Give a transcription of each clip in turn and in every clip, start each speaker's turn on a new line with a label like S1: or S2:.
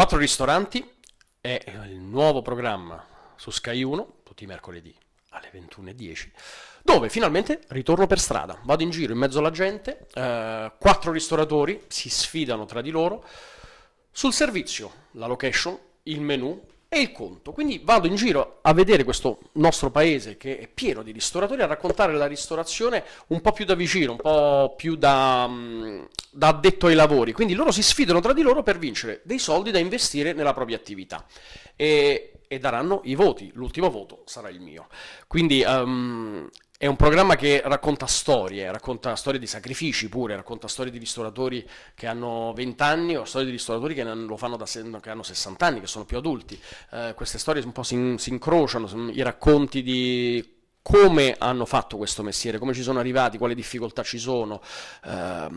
S1: Quattro ristoranti è il nuovo programma su Sky 1, tutti i mercoledì alle 21.10, dove finalmente ritorno per strada, vado in giro in mezzo alla gente, eh, quattro ristoratori si sfidano tra di loro sul servizio, la location, il menu, e il conto. Quindi vado in giro a vedere questo nostro paese che è pieno di ristoratori, a raccontare la ristorazione un po' più da vicino, un po' più da, mm, da addetto ai lavori. Quindi loro si sfidano tra di loro per vincere dei soldi da investire nella propria attività. E, e daranno i voti, l'ultimo voto sarà il mio. Quindi um, è un programma che racconta storie, racconta storie di sacrifici pure, racconta storie di ristoratori che hanno 20 anni o storie di ristoratori che lo fanno da che hanno 60 anni, che sono più adulti. Eh, queste storie un po' si, si incrociano, i racconti di come hanno fatto questo mestiere, come ci sono arrivati, quali difficoltà ci sono. Eh,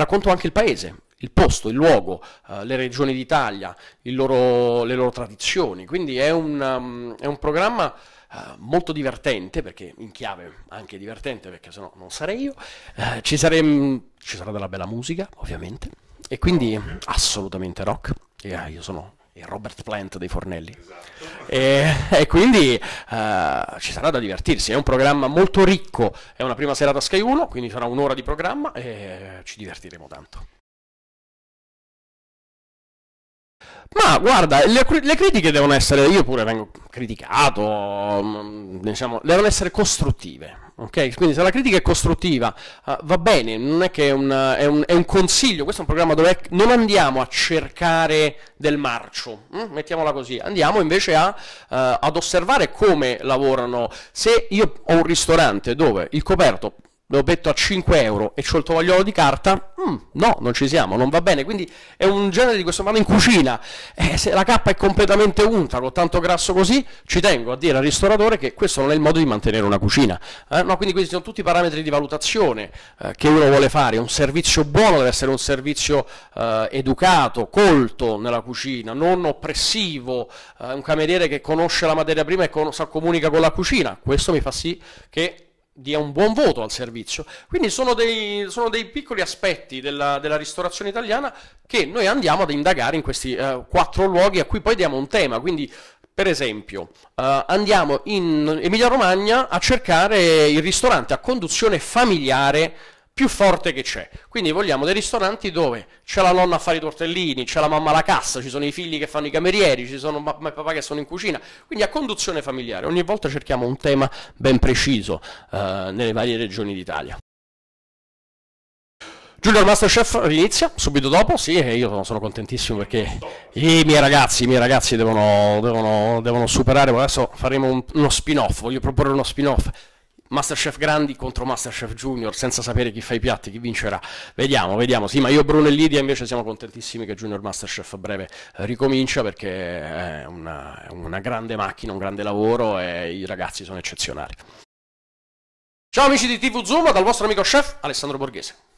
S1: racconto anche il paese, il posto, il luogo, uh, le regioni d'Italia, le loro tradizioni, quindi è un, um, è un programma uh, molto divertente, perché in chiave anche divertente, perché sennò non sarei io, uh, ci, sarei, mm, ci sarà della bella musica ovviamente, e quindi assolutamente rock, yeah, io sono il Robert Plant dei fornelli. Esatto. E, e, quindi uh, ci sarà da divertirsi, è un programma molto ricco, è una prima serata Sky 1, quindi sarà un'ora di programma e ci divertiremo tanto. Ma guarda, le, le, critiche devono essere, io pure vengo criticato, mm, diciamo, devono essere costruttive. Okay? Quindi se la critica è costruttiva uh, va bene, non è che è, una, è, un, è, un, consiglio, questo è un programma dove non andiamo a cercare del marcio, mm? mettiamola così, andiamo invece a, uh, ad osservare come lavorano. Se io ho un ristorante dove il coperto l'ho detto a 5 euro e c'ho il tovagliolo di carta, mm, no, non ci siamo, non va bene. Quindi è un genere di questo mano in cucina. Eh, se la cappa è completamente unta, con tanto grasso così, ci tengo a dire al ristoratore che questo non è il modo di mantenere una cucina. Eh, no, quindi questi sono tutti i parametri di valutazione eh, che uno vuole fare. Un servizio buono deve essere un servizio eh, educato, colto nella cucina, non oppressivo, eh, un cameriere che conosce la materia prima e con- sa, comunica con la cucina. Questo mi fa sì che dia un buon voto al servizio. Quindi sono dei, sono dei piccoli aspetti della, della, ristorazione italiana che noi andiamo ad indagare in questi uh, quattro luoghi a cui poi diamo un tema. Quindi, per esempio, uh, andiamo in Emilia Romagna a cercare il ristorante a conduzione familiare più forte che c'è. Quindi vogliamo dei ristoranti dove c'è la nonna a fare i tortellini, c'è la mamma alla cassa, ci sono i figli che fanno i camerieri, ci sono mamma e papà che sono in cucina, quindi a conduzione familiare. Ogni volta cerchiamo un tema ben preciso eh, nelle varie regioni d'Italia. Junior Masterchef inizia subito dopo, sì, eh, io sono contentissimo perché i miei ragazzi, i miei ragazzi devono, devono, devono superare, adesso faremo un, uno spin-off, voglio proporre uno spin-off Masterchef Grandi contro Masterchef Junior senza sapere chi fa i piatti, chi vincerà. Vediamo, vediamo. Sì, ma io, Bruno e Lidia invece siamo contentissimi che Junior Masterchef a breve eh, ricomincia perché è una, una grande macchina, un grande lavoro e i ragazzi sono eccezionali. Ciao amici di TV Zoom, dal vostro amico chef Alessandro Borghese.